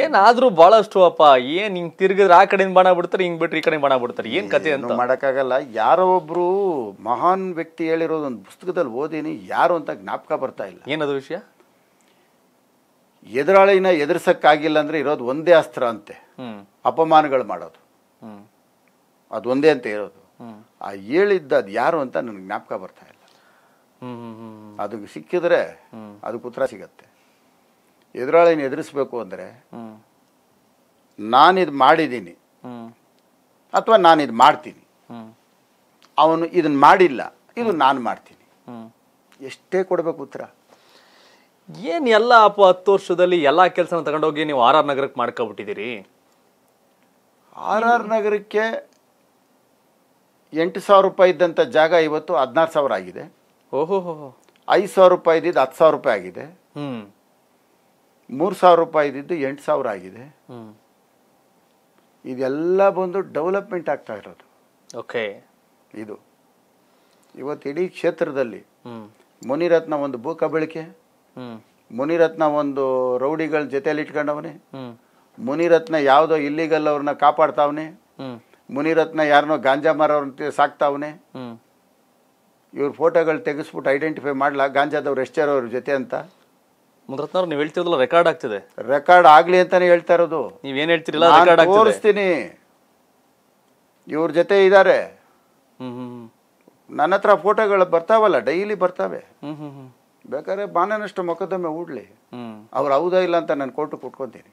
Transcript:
ಏನಾದ್ರೂ ಬಹಳಷ್ಟು ಅಪ್ಪ ಏನ್ ಹಿಂಗ್ ತಿರ್ಗಿದ್ರೆ ಆ ಕಡೆಯಿಂದ ಬಾಣ ಬಿಡ್ತಾರೆ ಹಿಂಗ್ ಬಿಟ್ರೆ ಈ ಕಡೆ ಬಾಣ ಬಿಡ್ತಾರೆ ಏನ್ ಕತೆ ಅಂತ ಮಾಡಕ್ಕಾಗಲ್ಲ ಯಾರೋ ಒಬ್ರು ಮಹಾನ್ ವ್ಯಕ್ತಿ ಹೇಳಿರೋದು ಒಂದು ಪುಸ್ತಕದಲ್ಲಿ ಓದಿನಿ ಯಾರು ಅಂತ ಜ್ಞಾಪಕ ಬರ್ತಾ ಇಲ್ಲ ಏನದು ವಿಷಯ ಎದುರಾಳಿನ ಎದುರಿಸಕ್ಕಾಗಿಲ್ಲ ಅಂದ್ರೆ ಇರೋದು ಒಂದೇ ಅಸ್ತ್ರ ಅಂತೆ ಅಪಮಾನಗಳು ಮಾಡೋದು ಅದು ಒಂದೇ ಅಂತ ಇರೋದು ಆ ಹೇಳಿದ್ದ ಅದು ಯಾರು ಅಂತ ನನಗೆ ಜ್ಞಾಪಕ ಬರ್ತಾ ಇಲ್ಲ ಅದಕ್ಕೆ ಸಿಕ್ಕಿದ್ರೆ ಅದಕ್ಕೆ ಉತ್ತರ ಸಿಗತ್ತೆ ಎದುರಾಳಿನ ಎದುರಿಸ್ಬೇಕು ಅಂದರೆ ಇದು ಮಾಡಿದ್ದೀನಿ ಅಥವಾ ನಾನಿದ್ ಮಾಡ್ತೀನಿ ಅವನು ಇದನ್ನು ಮಾಡಿಲ್ಲ ಇದು ನಾನು ಮಾಡ್ತೀನಿ ಎಷ್ಟೇ ಕೊಡಬೇಕು ಉತ್ತರ ಏನು ಎಲ್ಲ ಅಪ್ಪ ಹತ್ತು ವರ್ಷದಲ್ಲಿ ಎಲ್ಲ ಕೆಲಸನ ತಗೊಂಡೋಗಿ ನೀವು ಆರ್ ಆರ್ ನಗರಕ್ಕೆ ಮಾಡ್ಕೊಬಿಟ್ಟಿದ್ದೀರಿ ಆರ್ ಆರ್ ನಗರಕ್ಕೆ ಎಂಟು ಸಾವಿರ ರೂಪಾಯಿ ಇದ್ದಂಥ ಜಾಗ ಇವತ್ತು ಹದಿನಾರು ಸಾವಿರ ಆಗಿದೆ ಓಹೋ ಐದು ಸಾವಿರ ರೂಪಾಯಿ ಇದ್ದಿದ್ದು ಹತ್ತು ಸಾವಿರ ರೂಪಾಯಿ ಆಗಿದೆ ಹ್ಞೂ ಮೂರು ಸಾವಿರ ರೂಪಾಯಿ ಇದ್ದಿದ್ದು ಎಂಟು ಸಾವಿರ ಆಗಿದೆ ಇದೆಲ್ಲ ಬಂದು ಡೆವಲಪ್ಮೆಂಟ್ ಆಗ್ತಾ ಇರೋದು ಓಕೆ ಇದು ಇವತ್ತು ಇಡೀ ಕ್ಷೇತ್ರದಲ್ಲಿ ಮುನಿರತ್ನ ಒಂದು ಭೂ ಬಳಕೆ ಮುನಿರತ್ನ ಒಂದು ರೌಡಿಗಳ ಜೊತೆಯಲ್ಲಿ ಇಟ್ಕೊಂಡವನೇ ಮುನಿರತ್ನ ಯಾವುದೋ ಇಲ್ಲಿಗಲ್ ಅವ್ರನ್ನ ಕಾಪಾಡ್ತಾವನೆ ಮುನಿರತ್ನ ಯಾರನ್ನೋ ಗಾಂಜಾ ಮರವ್ರನ್ನ ಸಾಕ್ತಾವನೆ ಇವ್ರ ಫೋಟೋಗಳು ತೆಗೆಸ್ಬಿಟ್ಟು ಐಡೆಂಟಿಫೈ ಮಾಡ್ಲಾ ಗಾಂಜಾದವ್ರು ಎಷ್ಟೇ ಅವ್ರ ಜೊತೆ ಅಂತ ಮುದ್ರತ್ನವ್ರು ನೀವು ಹೇಳ್ತಿದ್ರಲ್ಲ ರೆಕಾರ್ಡ್ ಆಗ್ತಿದೆ ರೆಕಾರ್ಡ್ ಆಗ್ಲಿ ಅಂತಾನೆ ಹೇಳ್ತಾ ಇರೋದು ನೀವೇನ್ ಹೇಳ್ತೀರಲ್ಲ ರೆಕಾರ್ಡ್ ಆಗ್ತಿದೆ ತೋರಿಸ್ತೀನಿ ಇವ್ರ ಜೊತೆ ಇದ್ದಾರೆ ನನ್ನ ಹತ್ರ ಫೋಟೋಗಳು ಬರ್ತಾವಲ್ಲ ಡೈಲಿ ಬರ್ತಾವೆ ಬೇಕಾದ್ರೆ ಬಾನನಷ್ಟು ಮೊಕದ್ದಮೆ ಹೂಡ್ಲಿ ಅವ್ರು ಹೌದಾ ಇಲ್ಲ ಅಂತ ನಾನು ಕೋರ್ಟ್ ಕುಟ್ಕೊತೀನಿ